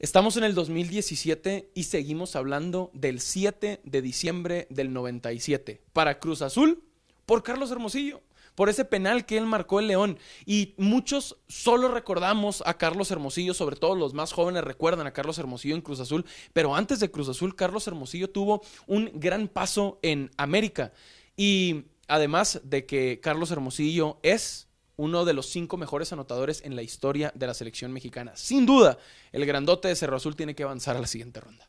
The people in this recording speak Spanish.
Estamos en el 2017 y seguimos hablando del 7 de diciembre del 97 para Cruz Azul por Carlos Hermosillo, por ese penal que él marcó el León. Y muchos solo recordamos a Carlos Hermosillo, sobre todo los más jóvenes recuerdan a Carlos Hermosillo en Cruz Azul, pero antes de Cruz Azul, Carlos Hermosillo tuvo un gran paso en América. Y además de que Carlos Hermosillo es uno de los cinco mejores anotadores en la historia de la selección mexicana. Sin duda, el grandote de Cerro Azul tiene que avanzar a la siguiente ronda.